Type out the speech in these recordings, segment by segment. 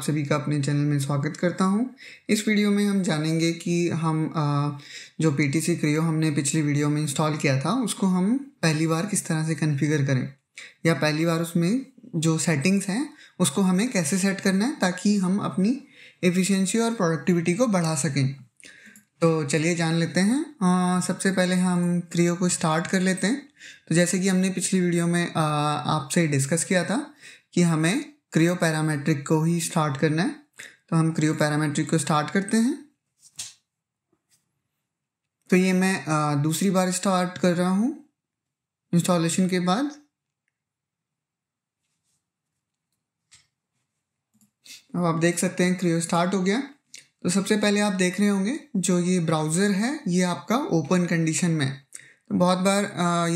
आप सभी का अपने चैनल में स्वागत करता हूं इस वीडियो में हम जानेंगे कि हम जो पी टी सी क्रियो हमने पिछली वीडियो में इंस्टॉल किया था उसको हम पहली बार किस तरह से कन्फिगर करें या पहली बार उसमें जो सेटिंग्स हैं उसको हमें कैसे सेट करना है ताकि हम अपनी एफिशिएंसी और प्रोडक्टिविटी को बढ़ा सकें तो चलिए जान लेते हैं आ, सबसे पहले हम क्रियो को स्टार्ट कर लेते हैं तो जैसे कि हमने पिछली वीडियो में आपसे डिस्कस किया था कि हमें क्रियो पैरामेट्रिक को ही स्टार्ट करना है तो हम क्रियो पैरामेट्रिक को स्टार्ट करते हैं तो ये मैं दूसरी बार स्टार्ट कर रहा हूँ इंस्टॉलेशन के बाद अब आप देख सकते हैं क्रियो स्टार्ट हो गया तो सबसे पहले आप देख रहे होंगे जो ये ब्राउज़र है ये आपका ओपन कंडीशन में है तो बहुत बार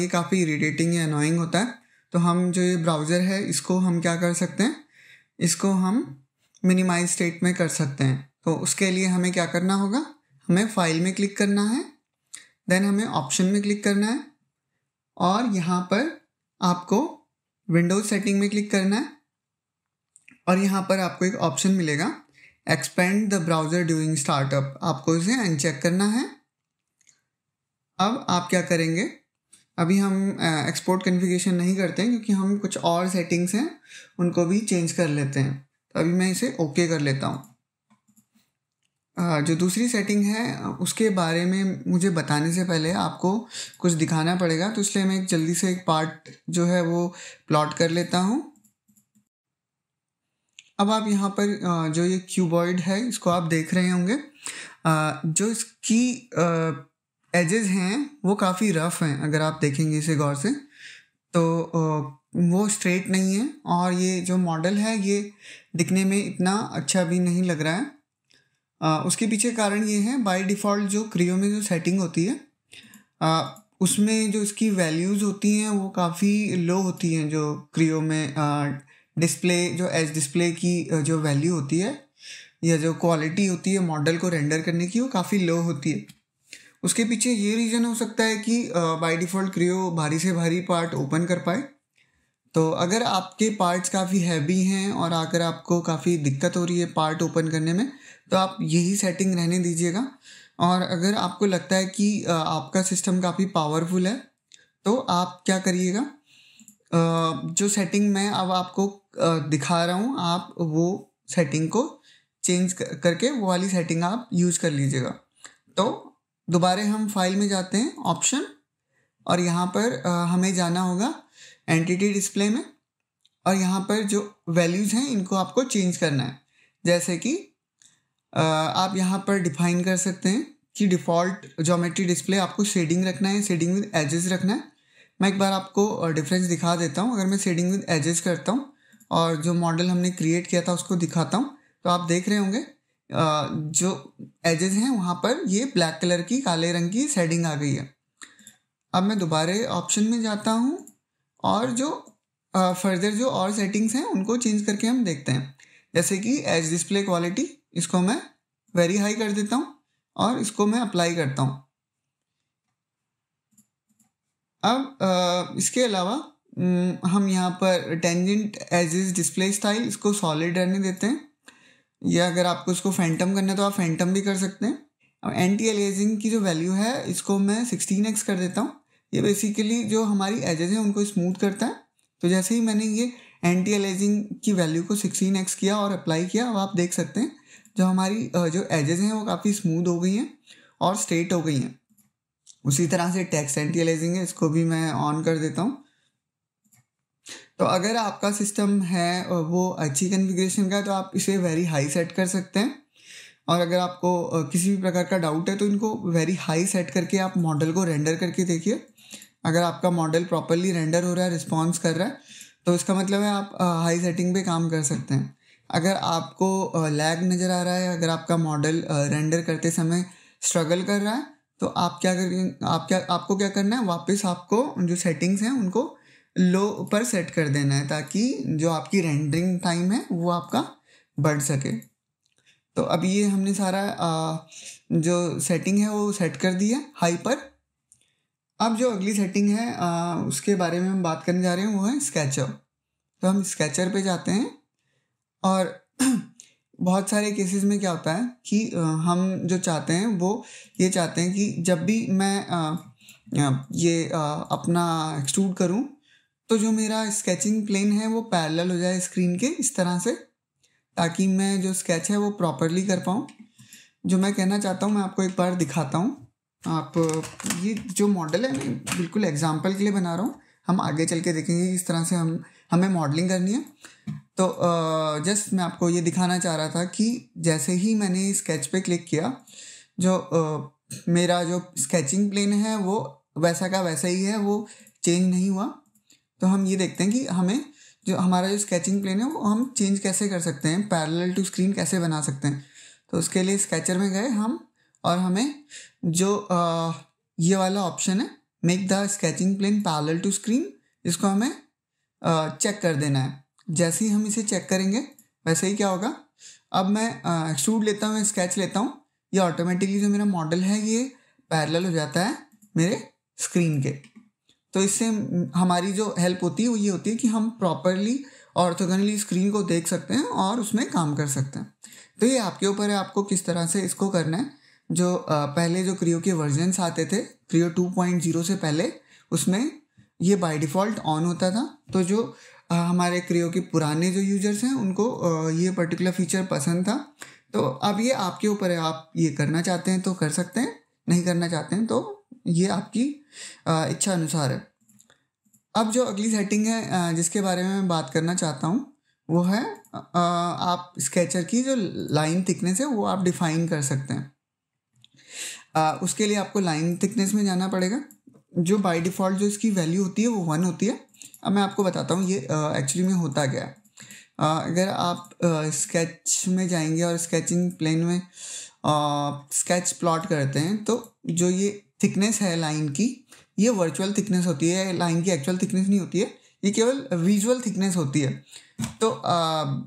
ये काफ़ी इरीटेटिंग या अनोइंग होता है तो हम जो ये ब्राउज़र है इसको हम क्या कर सकते हैं इसको हम मिनिमाइज स्टेट में कर सकते हैं तो उसके लिए हमें क्या करना होगा हमें फाइल में क्लिक करना है देन हमें ऑप्शन में क्लिक करना है और यहाँ पर आपको विंडोज सेटिंग में क्लिक करना है और यहाँ पर आपको एक ऑप्शन मिलेगा expand the browser during startup आपको इसे अनचेक करना है अब आप क्या करेंगे अभी हम एक्सपोर्ट कन्फिगेशन नहीं करते हैं क्योंकि हम कुछ और सेटिंग्स हैं उनको भी चेंज कर लेते हैं तो अभी मैं इसे ओके okay कर लेता हूँ जो दूसरी सेटिंग है उसके बारे में मुझे बताने से पहले आपको कुछ दिखाना पड़ेगा तो इसलिए मैं एक जल्दी से एक पार्ट जो है वो प्लॉट कर लेता हूँ अब आप यहाँ पर जो ये क्यूबॉइड है इसको आप देख रहे होंगे जो इसकी एजेस हैं वो काफ़ी रफ हैं अगर आप देखेंगे इसे गौर से तो वो स्ट्रेट नहीं है और ये जो मॉडल है ये दिखने में इतना अच्छा भी नहीं लग रहा है आ, उसके पीछे कारण ये है बाय डिफ़ॉल्ट जो क्रियो में जो सेटिंग होती है आ, उसमें जो इसकी वैल्यूज़ होती हैं वो काफ़ी लो होती हैं जो क्रियो में आ, डिस्प्ले जो एज डिस्प्ले की जो वैल्यू होती है या जो क्वालिटी होती है मॉडल को रेंडर करने की वो काफ़ी लो होती है उसके पीछे ये रीज़न हो सकता है कि बाय डिफ़ॉल्ट क्रियो भारी से भारी पार्ट ओपन कर पाए तो अगर आपके पार्ट्स काफ़ी हैवी हैं और अगर आपको काफ़ी दिक्कत हो रही है पार्ट ओपन करने में तो आप यही सेटिंग रहने दीजिएगा और अगर आपको लगता है कि आपका सिस्टम काफ़ी पावरफुल है तो आप क्या करिएगा जो सेटिंग मैं अब आपको दिखा रहा हूँ आप वो सेटिंग को चेंज करके वो वाली सेटिंग आप यूज़ कर लीजिएगा तो दोबारे हम फाइल में जाते हैं ऑप्शन और यहाँ पर हमें जाना होगा एंटिटी डिस्प्ले में और यहाँ पर जो वैल्यूज़ हैं इनको आपको चेंज करना है जैसे कि आप यहाँ पर डिफाइन कर सकते हैं कि डिफ़ॉल्ट जोमेट्री डिस्प्ले आपको शेडिंग रखना है शेडिंग विद एजेस रखना है मैं एक बार आपको डिफरेंस दिखा देता हूँ अगर मैं शेडिंग विद एजेस करता हूँ और जो मॉडल हमने क्रिएट किया था उसको दिखाता हूँ तो आप देख रहे होंगे जो एजेस हैं वहाँ पर ये ब्लैक कलर की काले रंग की सेडिंग आ गई है अब मैं दोबारा ऑप्शन में जाता हूँ और जो फर्दर जो और सेटिंग्स हैं उनको चेंज करके हम देखते हैं जैसे कि एज डिस्प्ले क्वालिटी इसको मैं वेरी हाई कर देता हूँ और इसको मैं अप्लाई करता हूँ अब आ, इसके अलावा हम यहाँ पर टेंजेंट एज डिस्प्ले स्टाइल इसको सॉलिड रहने देते हैं या अगर आपको इसको फैंटम करना है तो आप फैंटम भी कर सकते हैं अब एंटी एलियाजिंग की जो वैल्यू है इसको मैं सिक्सटीन एक्स कर देता हूँ ये बेसिकली जो हमारी एजेज हैं उनको स्मूथ करता है तो जैसे ही मैंने ये एंटी एलेजिंग की वैल्यू को सिक्सटीन एक्स किया और अप्लाई किया अब आप देख सकते हैं जो हमारी जो एजेज हैं वो काफ़ी स्मूथ हो गई हैं और स्ट्रेट हो गई हैं उसी तरह से टैक्स एंटी एलेजिंग है इसको भी मैं ऑन कर देता हूँ तो अगर आपका सिस्टम है वो अच्छी कन्फिग्रेशन का है तो आप इसे वेरी हाई सेट कर सकते हैं और अगर आपको किसी भी प्रकार का डाउट है तो इनको वेरी हाई सेट करके आप मॉडल को रेंडर करके देखिए अगर आपका मॉडल प्रॉपरली रेंडर हो रहा है रिस्पॉन्स कर रहा है तो इसका मतलब है आप हाई सेटिंग पे काम कर सकते हैं अगर आपको लैग नज़र आ रहा है अगर आपका मॉडल रेंडर करते समय स्ट्रगल कर रहा है तो आप क्या करें आप क्या आपको क्या करना है वापस आपको जो सेटिंग्स हैं उनको लो पर सेट कर देना है ताकि जो आपकी रेंडरिंग टाइम है वो आपका बढ़ सके तो अब ये हमने सारा आ, जो सेटिंग है वो सेट कर दी है हाई पर अब जो अगली सेटिंग है आ, उसके बारे में हम बात करने जा रहे हैं वो है स्केचर तो हम स्केचर पे जाते हैं और बहुत सारे केसेस में क्या होता है कि आ, हम जो चाहते हैं वो ये चाहते हैं कि जब भी मैं आ, ये आ, अपना एक्सट्रूड करूँ तो जो मेरा स्केचिंग प्लेन है वो पैरेलल हो जाए स्क्रीन के इस तरह से ताकि मैं जो स्केच है वो प्रॉपरली कर पाऊँ जो मैं कहना चाहता हूँ मैं आपको एक बार दिखाता हूँ आप ये जो मॉडल है मैं बिल्कुल एग्जाम्पल के लिए बना रहा हूँ हम आगे चल के देखेंगे इस तरह से हम हमें मॉडलिंग करनी है तो जस्ट मैं आपको ये दिखाना चाह रहा था कि जैसे ही मैंने स्केच पे क्लिक किया जो मेरा जो स्केचिंग प्लेन है वो वैसा का वैसा ही है वो चेंज नहीं हुआ तो हम ये देखते हैं कि हमें जो हमारा जो स्केचिंग प्लेन है वो हम चेंज कैसे कर सकते हैं पैरेलल टू स्क्रीन कैसे बना सकते हैं तो उसके लिए स्केचर में गए हम और हमें जो आ, ये वाला ऑप्शन है make the sketching plane parallel to screen इसको हमें आ, चेक कर देना है जैसे ही हम इसे चेक करेंगे वैसे ही क्या होगा अब मैं एक्सट्रूड लेता हूँ स्केच लेता हूँ ये ऑटोमेटिकली जो मेरा मॉडल है ये पैरेलल हो जाता है मेरे स्क्रीन के तो इससे हमारी जो हेल्प होती है वो ये होती है कि हम प्रॉपरली ऑर्थोगनली स्क्रीन को देख सकते हैं और उसमें काम कर सकते हैं तो ये आपके ऊपर है आपको किस तरह से इसको करना है जो पहले जो क्रियो के वर्जन्स आते थे क्रियो 2.0 से पहले उसमें ये बाय डिफ़ॉल्ट ऑन होता था तो जो हमारे क्रियो के पुराने जो यूजर्स हैं उनको ये पर्टिकुलर फीचर पसंद था तो अब ये आपके ऊपर है आप ये करना चाहते हैं तो कर सकते हैं नहीं करना चाहते हैं तो ये आपकी इच्छा अनुसार है अब जो अगली सेटिंग है जिसके बारे में मैं बात करना चाहता हूँ वो है आप स्केचर की जो लाइन थिकनेस है वो आप डिफाइन कर सकते हैं उसके लिए आपको लाइन थिकनेस में जाना पड़ेगा जो बाय डिफ़ॉल्ट जो इसकी वैल्यू होती है वो वन होती है अब मैं आपको बताता हूँ ये एक्चुअली में होता गया है अगर आप स्केच में जाएंगे और स्केचिंग प्लेन में स्केच प्लॉट करते हैं तो जो ये थिकनेस है लाइन की ये वर्चुअल थिकनेस होती है लाइन की एक्चुअल थिकनेस नहीं होती है ये केवल विजुअल थिकनेस होती है तो आ,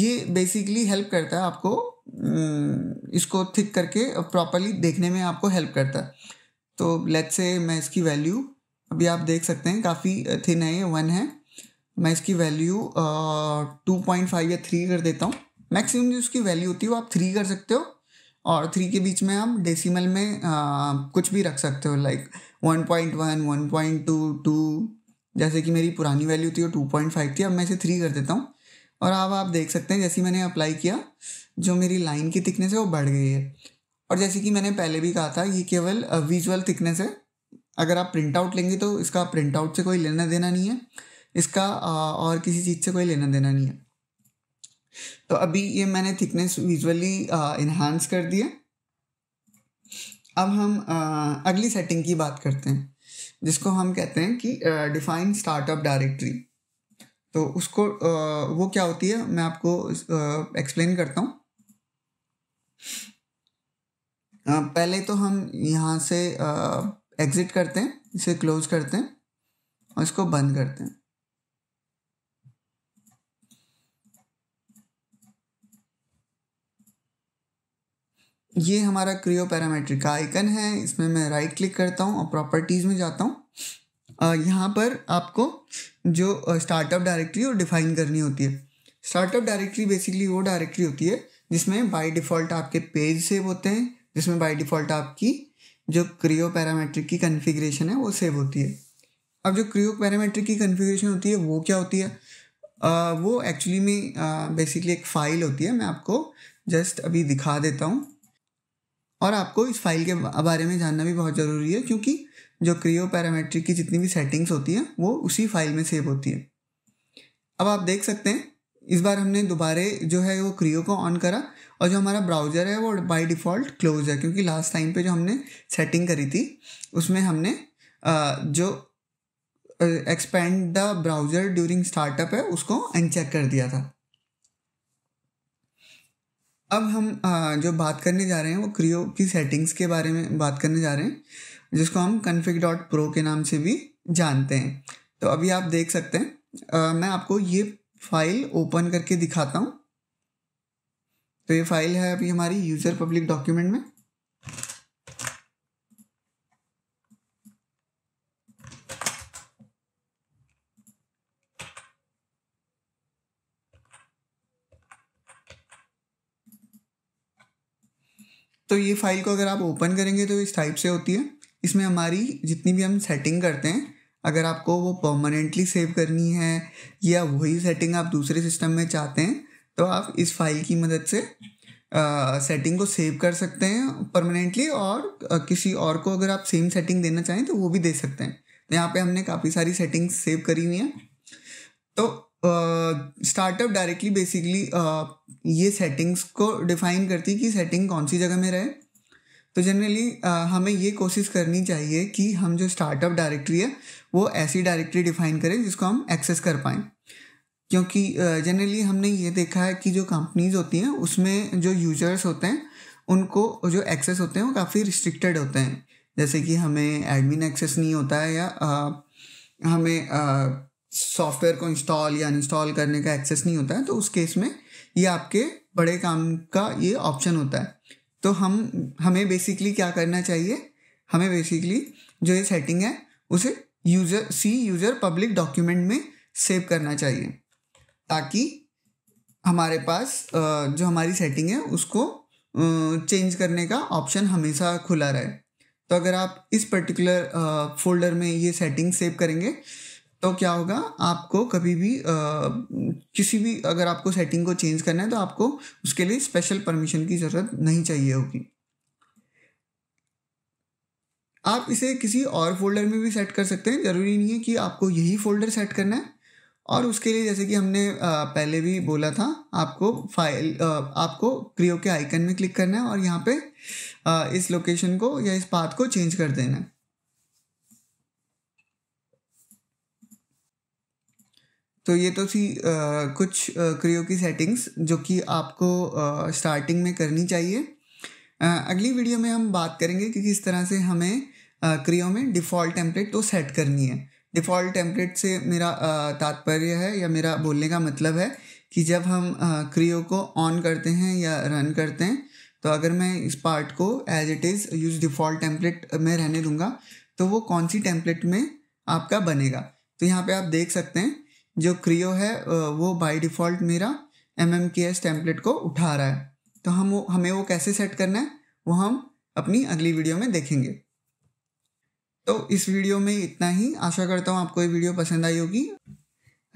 ये बेसिकली हेल्प करता है आपको हम्म, इसको थिक करके प्रॉपरली देखने में आपको हेल्प करता है तो लेट्स से मैं इसकी वैल्यू अभी आप देख सकते हैं काफ़ी थिन है ये वन है मैं इसकी वैल्यू टू पॉइंट फाइव या थ्री कर देता हूँ मैक्सिमम जो उसकी वैल्यू होती है वो आप थ्री कर सकते हो और थ्री के बीच में आप डेसिमल में आ, कुछ भी रख सकते हो like one point one one point two two जैसे कि मेरी पुरानी वैल्यू थी वो टू पॉइंट फाइव थी अब मैं इसे थ्री कर देता हूँ और अब आप देख सकते हैं जैसे मैंने अप्लाई किया जो मेरी लाइन की थिकनेस है वो बढ़ गई है और जैसे कि मैंने पहले भी कहा था ये केवल विजुअल थिकनेस है अगर आप प्रिंट आउट लेंगे तो इसका प्रिंट आउट से कोई लेना देना नहीं है इसका और किसी चीज़ से कोई लेना देना नहीं है तो अभी ये मैंने थिकनेस विजुअली इन्हांस कर दिया अब हम uh, अगली सेटिंग की बात करते हैं जिसको हम कहते हैं कि डिफाइन स्टार्टअप डायरेक्टरी तो उसको uh, वो क्या होती है मैं आपको एक्सप्लेन uh, करता हूँ पहले तो हम यहाँ से एग्ज़िट करते हैं इसे क्लोज करते हैं और इसको बंद करते हैं ये हमारा क्रियो पैरामेट्रिक का आइकन है इसमें मैं राइट क्लिक करता हूँ और प्रॉपर्टीज़ में जाता हूँ यहाँ पर आपको जो स्टार्टअप डायरेक्टरी और डिफाइन करनी होती है स्टार्टअप डायरेक्टरी बेसिकली वो डायरेक्टरी होती है जिसमें बाय डिफ़ॉल्ट आपके पेज सेव होते हैं जिसमें बाय डिफ़ॉल्ट आपकी जो क्रियो पैरामेट्रिक की कन्फिग्रेशन है वो सेव होती है अब जो क्रियो पैरामेट्रिक की कन्फिग्रेशन होती है वो क्या होती है आ, वो एक्चुअली में बेसिकली एक फ़ाइल होती है मैं आपको जस्ट अभी दिखा देता हूँ और आपको इस फाइल के बारे में जानना भी बहुत ज़रूरी है क्योंकि जो क्रियो पैरामेट्रिक की जितनी भी सेटिंग्स होती हैं वो उसी फाइल में सेव होती है अब आप देख सकते हैं इस बार हमने दोबारे जो है वो क्रियो को ऑन करा और जो हमारा ब्राउज़र है वो बाय डिफ़ॉल्ट क्लोज है क्योंकि लास्ट टाइम पे जो हमने सेटिंग करी थी उसमें हमने जो expand the browser during startup है उसको अनचेक कर दिया था अब हम जो बात करने जा रहे हैं वो क्रियो की सेटिंग्स के बारे में बात करने जा रहे हैं जिसको हम कन्फिक डॉट प्रो के नाम से भी जानते हैं तो अभी आप देख सकते हैं मैं आपको ये फाइल ओपन करके दिखाता हूँ तो ये फाइल है अभी हमारी यूज़र पब्लिक डॉक्यूमेंट में तो ये फाइल को अगर आप ओपन करेंगे तो इस टाइप से होती है इसमें हमारी जितनी भी हम सेटिंग करते हैं अगर आपको वो परमानेंटली सेव करनी है या वही सेटिंग आप दूसरे सिस्टम में चाहते हैं तो आप इस फाइल की मदद से सेटिंग को सेव कर सकते हैं परमानेंटली और uh, किसी और को अगर आप सेम सेटिंग देना चाहें तो वो भी दे सकते हैं तो यहाँ पे हमने काफ़ी सारी सेटिंग्स सेव करी हुई हैं तो स्टार्टअप डायरेक्टली बेसिकली ये सेटिंग्स को डिफाइन करती है कि सेटिंग कौन सी जगह में रहे तो जनरली uh, हमें ये कोशिश करनी चाहिए कि हम जो स्टार्टअप डायरेक्टरी है वो ऐसी डायरेक्टरी डिफाइन करें जिसको हम एक्सेस कर पाएँ क्योंकि जनरली uh, हमने ये देखा है कि जो कंपनीज होती हैं उसमें जो यूजर्स होते हैं उनको जो एक्सेस होते हैं वो काफ़ी रिस्ट्रिक्टेड होते हैं जैसे कि हमें एडमिन एक्सेस नहीं होता है या uh, हमें सॉफ्टवेयर को इंस्टॉल या अनइंस्टॉल करने का एक्सेस नहीं होता है तो उस केस में ये आपके बड़े काम का ये ऑप्शन होता है तो हम हमें बेसिकली क्या करना चाहिए हमें बेसिकली जो ये सेटिंग है उसे user C user public document में सेव करना चाहिए ताकि हमारे पास जो हमारी सेटिंग है उसको चेंज करने का ऑप्शन हमेशा खुला रहे तो अगर आप इस पर्टिकुलर फोल्डर में ये सेटिंग सेव करेंगे तो क्या होगा आपको कभी भी आ, किसी भी अगर आपको सेटिंग को चेंज करना है तो आपको उसके लिए स्पेशल परमिशन की ज़रूरत नहीं चाहिए होगी आप इसे किसी और फोल्डर में भी सेट कर सकते हैं ज़रूरी नहीं है कि आपको यही फोल्डर सेट करना है और उसके लिए जैसे कि हमने पहले भी बोला था आपको फाइल आपको क्रियो के आइकन में क्लिक करना है और यहाँ पे इस लोकेशन को या इस पाथ को चेंज कर देना है तो ये तो थी आ, कुछ क्रियो की सेटिंग्स जो कि आपको आ, स्टार्टिंग में करनी चाहिए आ, अगली वीडियो में हम बात करेंगे कि किस तरह से हमें क्रियो में डिफ़ॉल्ट टेम्पलेट तो सेट करनी है डिफ़ॉल्ट टेम्पलेट से मेरा तात्पर्य है या मेरा बोलने का मतलब है कि जब हम क्रियो को ऑन करते हैं या रन करते हैं तो अगर मैं इस पार्ट को as it is use default template में रहने दूंगा तो वो कौन सी टेम्पलेट में आपका बनेगा तो यहाँ पे आप देख सकते हैं जो क्रियो है वो बाय डिफ़ॉल्ट मेरा M M K S template को उठा रहा है तो हम वो हमें वो कैसे सेट करना है वो हम अपनी अगली वीडियो में देखेंगे तो इस वीडियो में इतना ही आशा करता हूँ आपको ये वीडियो पसंद आई होगी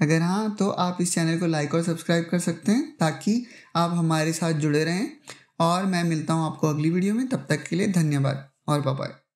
अगर हाँ तो आप इस चैनल को लाइक और सब्सक्राइब कर सकते हैं ताकि आप हमारे साथ जुड़े रहें और मैं मिलता हूँ आपको अगली वीडियो में तब तक के लिए धन्यवाद और बाय